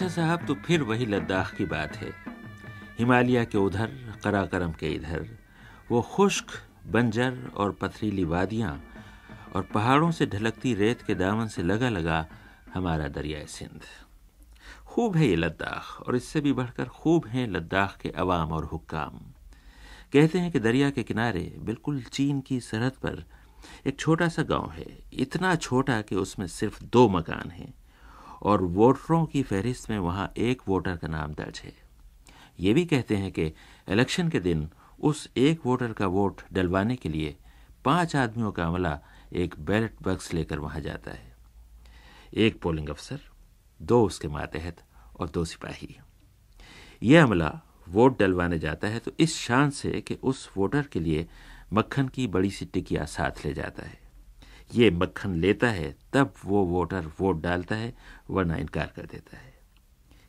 अच्छा साहब तो फिर वही लद्दाख की बात है हिमालय के उधर कराकरम के इधर वो खुश्क बंजर और पथरीली वादियाँ और पहाड़ों से ढलकती रेत के दामन से लगा लगा हमारा दरियाए सिंध खूब है ये लद्दाख और इससे भी बढ़कर खूब हैं लद्दाख के अवाम और हुक्काम कहते हैं कि दरिया के किनारे बिल्कुल चीन की सरहद पर एक छोटा सा गांव है इतना छोटा कि उसमें सिर्फ दो मकान हैं और वोटरों की फहरिस्त में वहाँ एक वोटर का नाम दर्ज है ये भी कहते हैं कि इलेक्शन के दिन उस एक वोटर का वोट डलवाने के लिए पांच आदमियों का अमला एक बैलेट बक्स लेकर वहां जाता है एक पोलिंग अफसर दो उसके मातहत और दो सिपाही यह अमला वोट डलवाने जाता है तो इस शान से कि उस वोटर के लिए मक्खन की बड़ी सी टिकिया साथ ले जाता है ये मक्खन लेता है तब वो वोटर वोट डालता है वरना इनकार कर देता है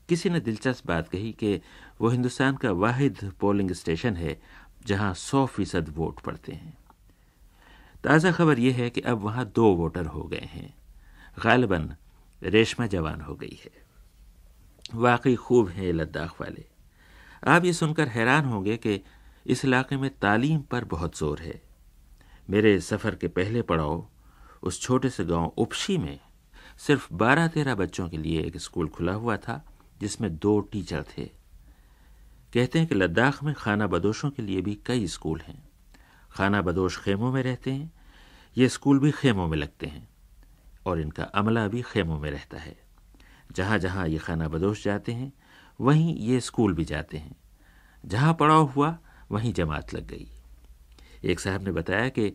किसी ने दिलचस्प बात कही कि वो हिंदुस्तान का वाहिद पोलिंग स्टेशन है जहां सौ फीसद वोट पड़ते हैं ताज़ा खबर यह है कि अब वहां दो वोटर हो गए हैं गालबन रेशमा जवान हो गई है वाकई खूब हैं लद्दाख वाले आप ये सुनकर हैरान होंगे कि इस इलाके में तालीम पर बहुत जोर है मेरे सफ़र के पहले पड़ाव उस छोटे से गांव उपशी में सिर्फ बारह तेरह बच्चों के लिए एक स्कूल खुला हुआ था जिसमें दो टीचर थे कहते हैं कि लद्दाख में खाना बदोशों के लिए भी कई स्कूल हैं खाना बदोश खेमों में रहते हैं ये स्कूल भी खेमों में लगते हैं और इनका अमला भी खेमों में रहता है जहाँ जहाँ ये खाना बदोश जाते हैं वहीं ये स्कूल भी जाते हैं जहाँ पड़ाव हुआ वहीं जमात लग गई एक साहब ने बताया कि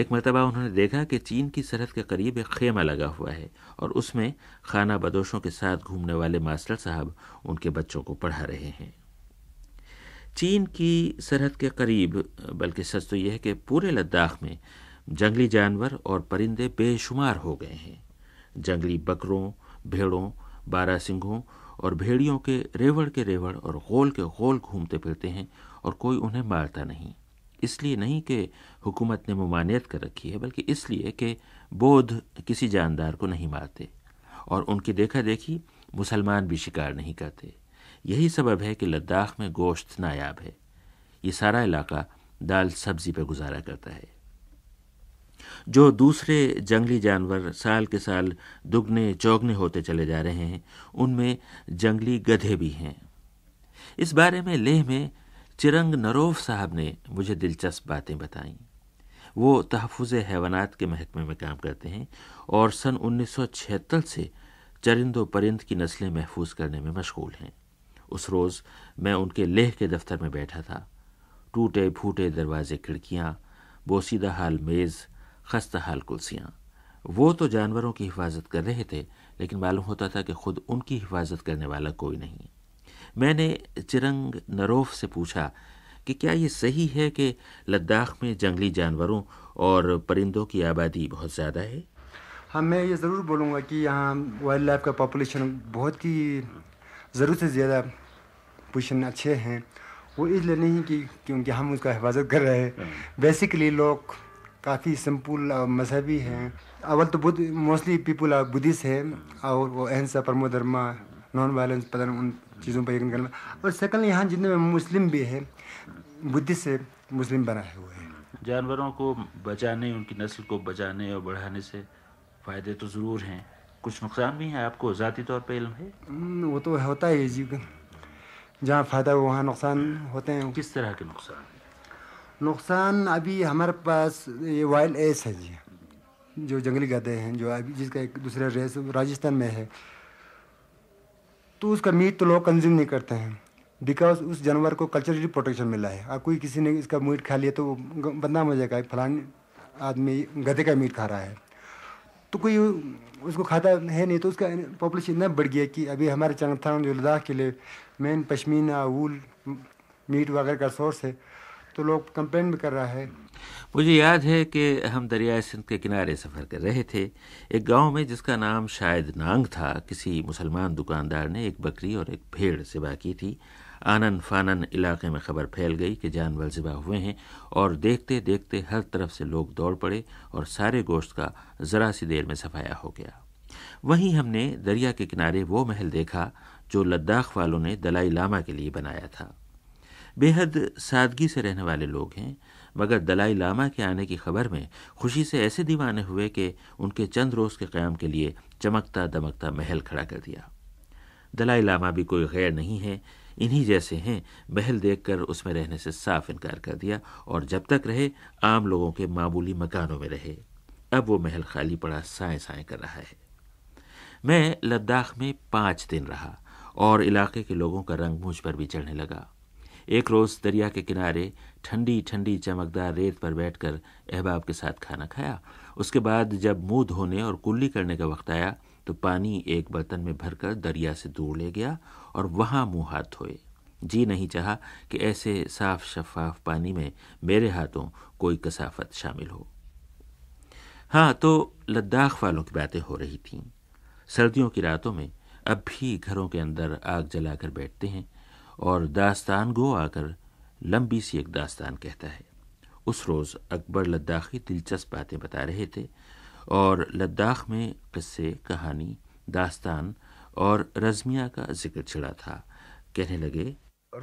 एक मरतबा उन्होंने देखा कि चीन की सरहद के करीब एक खेमा लगा हुआ है और उसमें खाना बदोशों के साथ घूमने वाले मास्टर साहब उनके बच्चों को पढ़ा रहे हैं चीन की सरहद के करीब बल्कि सच तो यह है कि पूरे लद्दाख में जंगली जानवर और परिंदे बेशुमार हो गए हैं जंगली बकरों भेड़ों बारा सिंघों और भेड़ियों के रेवड़ के रेवड़ और गोल के गोल घूमते फिरते हैं और कोई उन्हें मारता नहीं इसलिए नहीं कि हुकूमत ने ममानियत कर रखी है बल्कि इसलिए कि बोध किसी जानदार को नहीं मारते और उनकी देखा देखी मुसलमान भी शिकार नहीं करते यही सबब है कि लद्दाख में गोश्त नायाब है ये सारा इलाका दाल सब्जी पर गुजारा करता है जो दूसरे जंगली जानवर साल के साल दुगने चौगने होते चले जा रहे हैं उनमें जंगली गधे भी हैं इस बारे में लेह में चिरंग नरोव साहब ने मुझे दिलचस्प बातें बताईं वो तहफ़ हैवानात के महकमे में काम करते हैं और सन 1976 से चरिंदो परिंद की नस्लें महफूज करने में मशगूल हैं उस रोज़ मैं उनके लेह के दफ्तर में बैठा था टूटे फूटे दरवाजे खिड़कियाँ बोसीदा हाल मेज़ खस्ता हाल कुलसियाँ वो तो जानवरों की हिफाजत कर रहे थे लेकिन मालूम होता था कि खुद उनकी हिफाजत करने वाला कोई नहीं मैंने चिरंग नरोफ से पूछा कि क्या ये सही है कि लद्दाख में जंगली जानवरों और परिंदों की आबादी बहुत ज़्यादा है हाँ मैं ये ज़रूर बोलूँगा कि यहाँ वाइल्ड लाइफ का पॉपुलेशन बहुत ही ज़रूर से ज़्यादा पोजिशन अच्छे हैं वो इसलिए नहीं कि क्योंकि हम उसका हिफाजत कर रहे हैं बेसिकली हाँ। लोग काफ़ी सिंपल और मजहबी हैं अवल तो Buddha mostly people are Buddhist हैं हाँ। और वो अहिंसा परमो नॉन वायलेंस पता उन चीज़ों पर यकीन करना और सेकंड यहाँ जितने मुस्लिम भी है बुद्धिस्ट से मुस्लिम बनाए हुए हैं जानवरों को बचाने उनकी नस्ल को बचाने और बढ़ाने से फ़ायदे तो ज़रूर हैं कुछ नुकसान भी हैं आपको ज़ाती तौर पर इलम है हम्म, वो तो होता ही जी जहाँ फ़ायदा हो वहाँ नुकसान होते हैं किस तरह के नुकसान नुकसान अभी हमारे पास ये वाइल्ड एस है जी जो जंगली गधे हैं जो अभी जिसका एक दूसरा रेस राजस्थान में है तो उसका मीट तो लोग कंज्यूम नहीं करते हैं बिकॉज उस जानवर को कल्चरली प्रोटेक्शन मिला है अब कोई किसी ने इसका मीट खा लिया तो बदनाम हो जाएगा फलान आदमी गधे का मीट खा रहा है तो कोई उसको खाता है नहीं तो उसका पॉपुलेशन इतना बढ़ गया कि अभी हमारे चंगथान जो लद्दाख के लिए मेन पश्मीना ऊल मीट वगैरह का सोर्स है तो लोग कंप्लेन भी कर रहा है मुझे याद है कि हम दरियाए सिंध के किनारे सफ़र कर रहे थे एक गांव में जिसका नाम शायद नांग था किसी मुसलमान दुकानदार ने एक बकरी और एक भेड़ सिबा की थी आनन फानन इलाके में खबर फैल गई कि जानवर ज़िबा हुए हैं और देखते देखते हर तरफ से लोग दौड़ पड़े और सारे गोश्त का ज़रा सी देर में सफाया हो गया वहीं हमने दरिया के किनारे वो महल देखा जो लद्दाख वालों ने दलाई लामा के लिए बनाया था बेहद सादगी से रहने वाले लोग हैं मगर दलाई लामा के आने की खबर में खुशी से ऐसे दीवाने हुए कि उनके चंद रोज़ के क़्याम के लिए चमकता दमकता महल खड़ा कर दिया दलाई लामा भी कोई गैर नहीं है इन्हीं जैसे हैं महल देखकर उसमें रहने से साफ इनकार कर दिया और जब तक रहे आम लोगों के मामूली मकानों में रहे अब वो महल खाली पड़ा साए साए कर रहा है मैं लद्दाख में पाँच दिन रहा और इलाके के लोगों का रंग मुझ पर भी चढ़ने लगा एक रोज़ दरिया के किनारे ठंडी ठंडी चमकदार रेत पर बैठकर अहबाब के साथ खाना खाया उसके बाद जब मुंह धोने और कुल्ली करने का वक्त आया तो पानी एक बर्तन में भरकर दरिया से दूर ले गया और वहाँ मुँह हाथ धोए जी नहीं चाहा कि ऐसे साफ शफाफ पानी में मेरे हाथों कोई कसाफत शामिल हो हाँ तो लद्दाख वालों की बातें हो रही थीं सर्दियों की रातों में अब भी घरों के अंदर आग जलाकर बैठते हैं और दास्तान गो आकर लंबी सी एक दास्तान कहता है उस रोज़ अकबर लद्दाखी दिलचस्प बातें बता रहे थे और लद्दाख में किस्से कहानी दास्तान और रजमिया का जिक्र छिड़ा था कहने लगे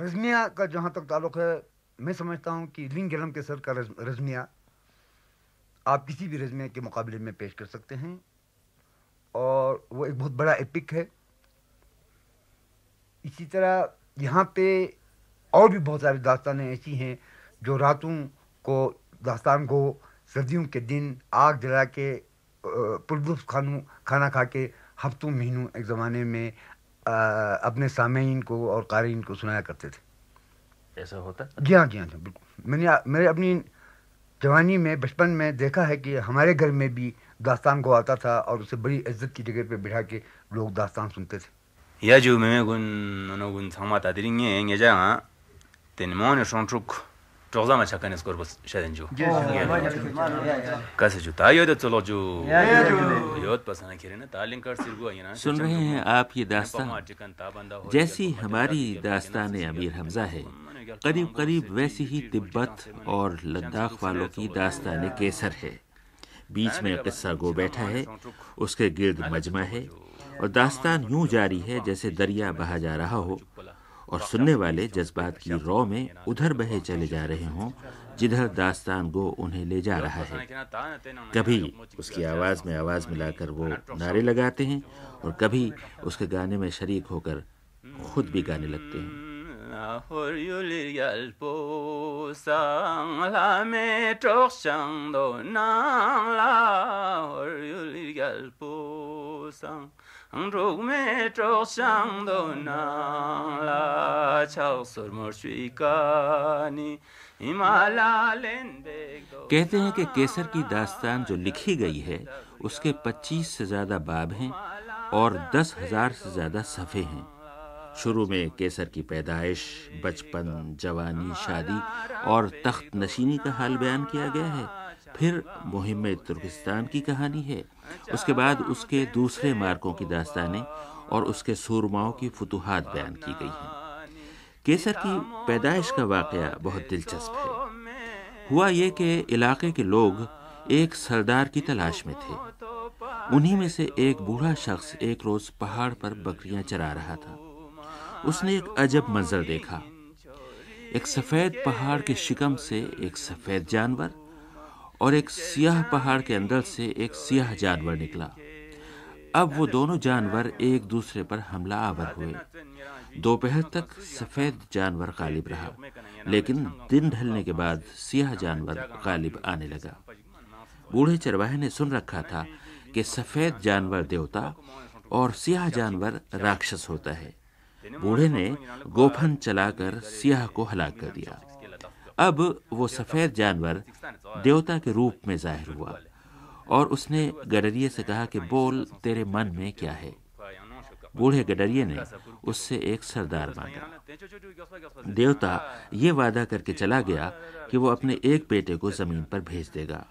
रजमिया का जहाँ तक ताल्लुक है मैं समझता हूँ कि लिंग के सर का रजमिया आप किसी भी रजमिया के मुकाबले में पेश कर सकते हैं और वो एक बहुत बड़ा एपिक है इसी तरह यहाँ पे और भी बहुत सारी दास्तानें ऐसी हैं जो रातों को दास्तान को सर्दियों के दिन आग जला के पुरुष खानों खाना खा के हफ्तों महीनों एक ज़माने में आ, अपने सामीन को और कारीन को सुनाया करते थे ऐसा होता जी हाँ जी हाँ जी हाँ, बिल्कुल मैंने मेरे अपनी जवानी में बचपन में देखा है कि हमारे घर में भी दास्तान को आता था और उसे बड़ी इज्जत की जगह पर बिठा के लोग दास्तान सुनते थे Yaju memegun nonogun tsangma tadiri nye ngeja nga teni moani shongchuk chokza ma chakanis korbos shaden ju. Kasi ju ta yodo tsolo ju. Yod pasana na ta linkar sirgu ayina. सुन रहे हैं आप ये दास्तान जैसी हमारी दास्तान Amir Hamza hai. करीब करीब वैसी ही तिब्बत और लद्दाख वालों की दास्तान केसर है बीच में किस्सा गो बैठा है उसके गिर्द मजमा है और दास्तान यूं जारी है जैसे दरिया बहा जा रहा हो और सुनने वाले जज्बात की रौ में उधर बहे चले जा रहे हों जिधर दास्तान गो उन्हें ले जा रहा है कभी उसकी आवाज़ में आवाज़ मिलाकर वो नारे लगाते हैं और कभी उसके गाने में शरीक होकर खुद भी गाने लगते हैं sang me tro sang do na la chao कहते हैं कि केसर की दास्तान जो लिखी गई है उसके 25 से ज़्यादा बाब हैं और दस हजार से ज़्यादा सफ़े हैं शुरू में केसर की पैदाइश बचपन जवानी शादी और तख्त नशीनी का हाल बयान किया गया है फिर मुहिम में तुर्किस्तान की कहानी है उसके बाद उसके दूसरे मार्कों की दास्तानें और उसके सूरमाओं की फतूहत बयान की गई हैं केसर की पैदाइश का वाक़ बहुत दिलचस्प है हुआ ये कि इलाके के लोग एक सरदार की तलाश में थे उन्हीं में से एक बूढ़ा शख्स एक रोज़ पहाड़ पर बकरियां चरा रहा था उसने एक अजब मंजर देखा एक सफ़ेद पहाड़ के शिकम से एक सफ़ेद जानवर और एक सियाह पहाड़ के अंदर से एक सियाह जानवर निकला अब वो दोनों जानवर एक दूसरे पर हमला आवर हुए दोपहर तक सफेद जानवर गालिब रहा लेकिन दिन ढलने के बाद सियाह जानवर गालिब आने लगा बूढ़े चरवाहे ने सुन रखा था कि सफेद जानवर देवता और सियाह जानवर राक्षस होता है बूढ़े ने गोफन चलाकर सियाह को हलाक कर दिया अब वो सफ़ेद जानवर देवता के रूप में जाहिर हुआ और उसने गडरिये से कहा कि बोल तेरे मन में क्या है बूढ़े गडरिये ने उससे एक सरदार मांगा देवता ये वादा करके चला गया कि वो अपने एक बेटे को जमीन पर भेज देगा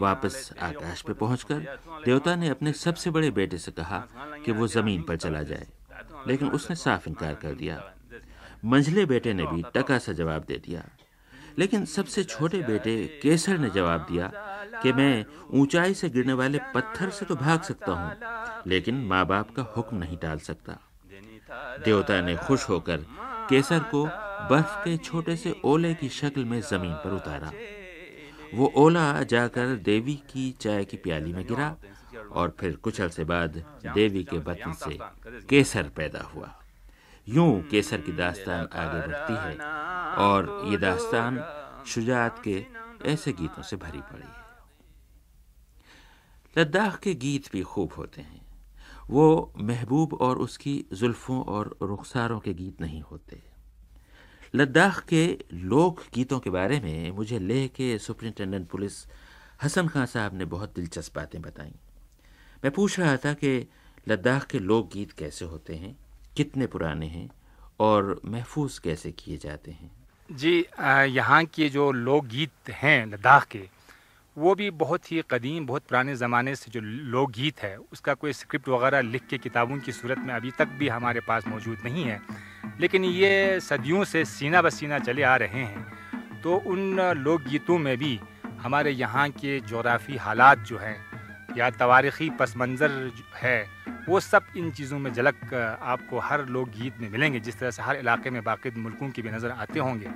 वापस आकाश पर पहुंचकर देवता ने अपने सबसे बड़े बेटे से कहा कि वो जमीन पर चला जाए लेकिन उसने साफ इनकार कर दिया मंझले बेटे ने भी टका सा जवाब दे दिया लेकिन सबसे छोटे बेटे केसर ने जवाब दिया कि मैं ऊंचाई से गिरने वाले पत्थर से तो भाग सकता हूँ लेकिन माँ बाप का हुक्म नहीं डाल सकता देवता ने खुश होकर केसर को बर्फ के छोटे से ओले की शक्ल में जमीन पर उतारा वो ओला जाकर देवी की चाय की प्याली में गिरा और फिर कुछ अरसे बाद देवी के बतन से केसर पैदा हुआ यूं केसर की दास्तान आगे बढ़ती है और ये दास्तान शुजात के ऐसे गीतों से भरी पड़ी है लद्दाख के गीत भी खूब होते हैं वो महबूब और उसकी जुल्फ़ों और रुखसारों के गीत नहीं होते लद्दाख के लोक गीतों के बारे में मुझे लेह के सुपरिंटेंडेंट पुलिस हसन खान साहब ने बहुत दिलचस्प बातें बताई मैं पूछ रहा था कि लद्दाख के लोक गीत कैसे होते हैं कितने पुराने हैं और महफूज कैसे किए जाते हैं जी यहाँ के जो लोकगीत हैं लद्दाख के वो भी बहुत ही कदीम बहुत पुराने ज़माने से जो लोकगीत है उसका कोई स्क्रिप्ट वगैरह लिख के किताबों की सूरत में अभी तक भी हमारे पास मौजूद नहीं है लेकिन ये सदियों से सीना बसीना चले आ रहे हैं तो उन लोकगीतों में भी हमारे यहाँ के जोराफ़ी हालात जो हैं या तवारीखी पस मंज़र है वो सब इन चीज़ों में झलक आपको हर लोग गीत में मिलेंगे जिस तरह से हर इलाके में बाकी मुल्कों की भी नज़र आते होंगे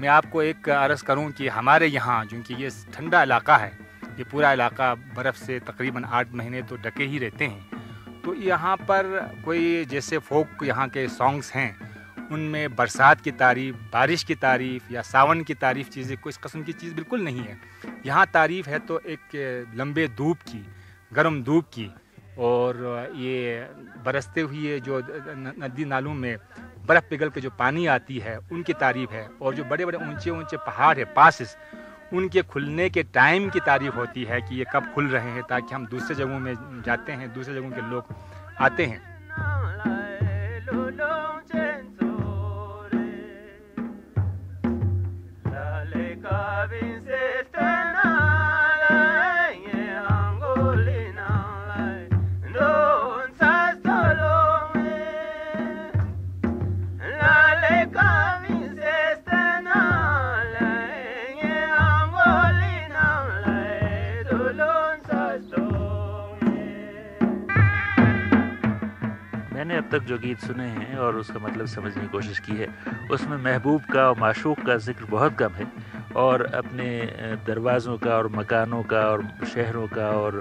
मैं आपको एक अर्ज़ करूं कि हमारे यहाँ चूँकि ये ठंडा इलाका है ये पूरा इलाका बर्फ़ से तकरीबन आठ महीने तो ढके ही रहते हैं तो यहाँ पर कोई जैसे फोक यहाँ के सॉन्ग्स हैं उनमें बरसात की तारीफ़ बारिश की तारीफ़ या सावन की तारीफ़ चीज़ें कोई इस कस्म की चीज़ बिल्कुल नहीं है यहाँ तारीफ़ है तो एक लंबे धूप की गर्म धूप की और ये बरसते हुए जो नदी नालों में बर्फ़ पिघल के जो पानी आती है उनकी तारीफ है और जो बड़े बड़े ऊंचे ऊंचे पहाड़ है पासिस उनके खुलने के टाइम की तारीफ होती है कि ये कब खुल रहे हैं ताकि हम दूसरे जगहों में जाते हैं दूसरे जगहों के लोग आते हैं तक जो गीत सुने हैं और उसका मतलब समझने की कोशिश की है उसमें महबूब का और माशूक का जिक्र बहुत कम है और अपने दरवाज़ों का और मकानों का और शहरों का और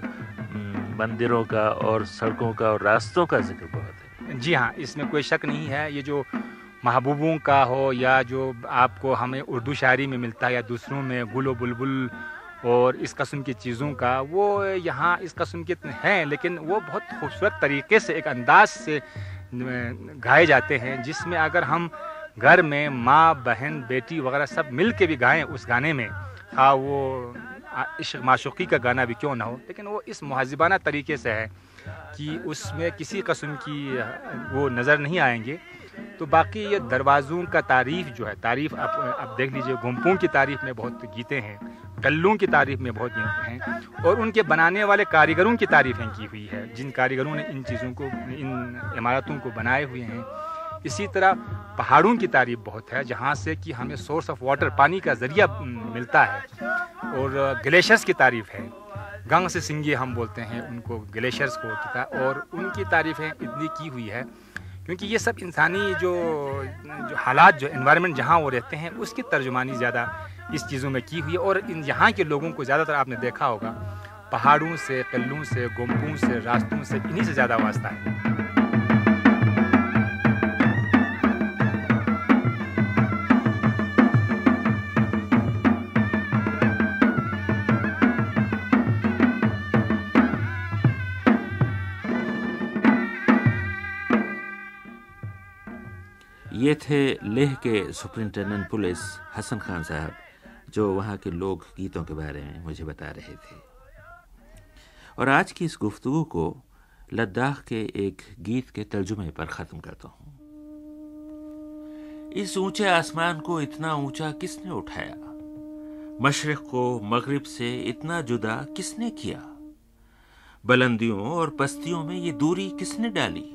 मंदिरों का और सड़कों का और रास्तों का जिक्र बहुत है जी हाँ इसमें कोई शक नहीं है ये जो महबूबों का हो या जो आपको हमें उर्दू शायरी में मिलता है या दूसरों में गुल बुलबुल और इस कस्म की चीज़ों का वो यहाँ इस कस्म के हैं लेकिन वो बहुत खूबसूरत तरीके से एक अंदाज से गाए जाते हैं जिसमें अगर हम घर में माँ बहन बेटी वगैरह सब मिल के भी गाएँ उस गाने में हाँ वो इश्क माशुकी का गाना भी क्यों ना हो लेकिन वो इस महजबाना तरीके से है कि उसमें किसी कस्म की वो नज़र नहीं आएंगे तो बाकी ये दरवाज़ों का तारीफ जो है तारीफ आप आप देख लीजिए घुमपों की तारीफ में बहुत गीते हैं कल्लों की तारीफ में बहुत गीते हैं और उनके बनाने वाले कारीगरों की तारीफें की हुई है जिन कारीगरों ने इन चीज़ों को इन इमारतों को बनाए हुए हैं इसी तरह पहाड़ों की तारीफ बहुत है जहाँ से कि हमें सोर्स ऑफ वाटर पानी का ज़रिया मिलता है और ग्लेशियर्स की तारीफ है गंग से सिंगी हम बोलते हैं उनको ग्लेशियर्स को और उनकी तारीफें इतनी की हुई है क्योंकि ये सब इंसानी जो जो हालात जो इन्वायरमेंट जहाँ वो रहते हैं उसकी तर्जुमानी ज़्यादा इस चीज़ों में की हुई है और इन यहाँ के लोगों को ज़्यादातर आपने देखा होगा पहाड़ों से कल्लों से गोम्पों से रास्तों से इन्हीं से ज़्यादा वास्ता है ये थे लेह के सुप्रिंटेंडेंट पुलिस हसन खान साहब जो वहाँ के लोक गीतों के बारे में मुझे बता रहे थे और आज की इस गुफ्तु को लद्दाख के एक गीत के तर्जुमे पर ख़त्म करता हूँ इस ऊंचे आसमान को इतना ऊंचा किसने उठाया मशरक को मगरब से इतना जुदा किसने किया बुलंदियों और पस्तियों में ये दूरी किसने डाली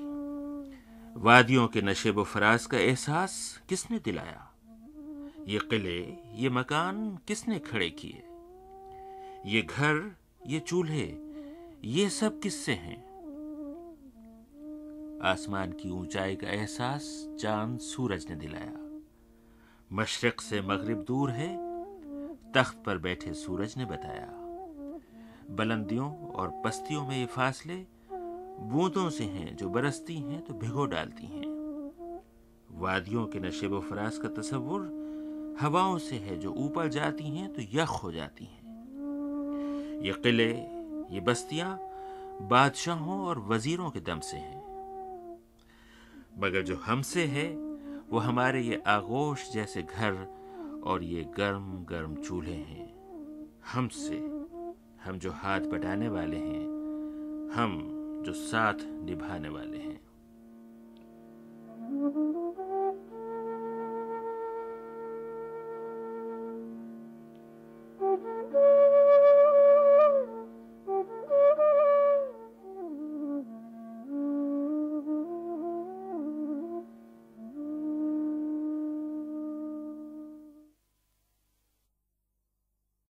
वादियों के नशेब फराज का एहसास किसने दिलाया ये किले ये मकान किसने खड़े किए ये घर ये चूल्हे ये सब किससे हैं आसमान की ऊंचाई का एहसास चांद सूरज ने दिलाया मशरक से मगरिब दूर है तख्त पर बैठे सूरज ने बताया बुलंदियों और पस्तियों में ये फासले बूंदों से हैं जो बरसती हैं तो भिगो डालती हैं वादियों के नशेब व फराज का तस्वुर हवाओं से है जो ऊपर जाती हैं तो यख हो जाती हैं ये किले ये बस्तियां बादशाहों और वजीरों के दम से हैं मगर जो हमसे है वो हमारे ये आगोश जैसे घर और ये गर्म गर्म चूल्हे हैं हमसे हम जो हाथ बटाने वाले हैं हम जो साथ निभाने वाले हैं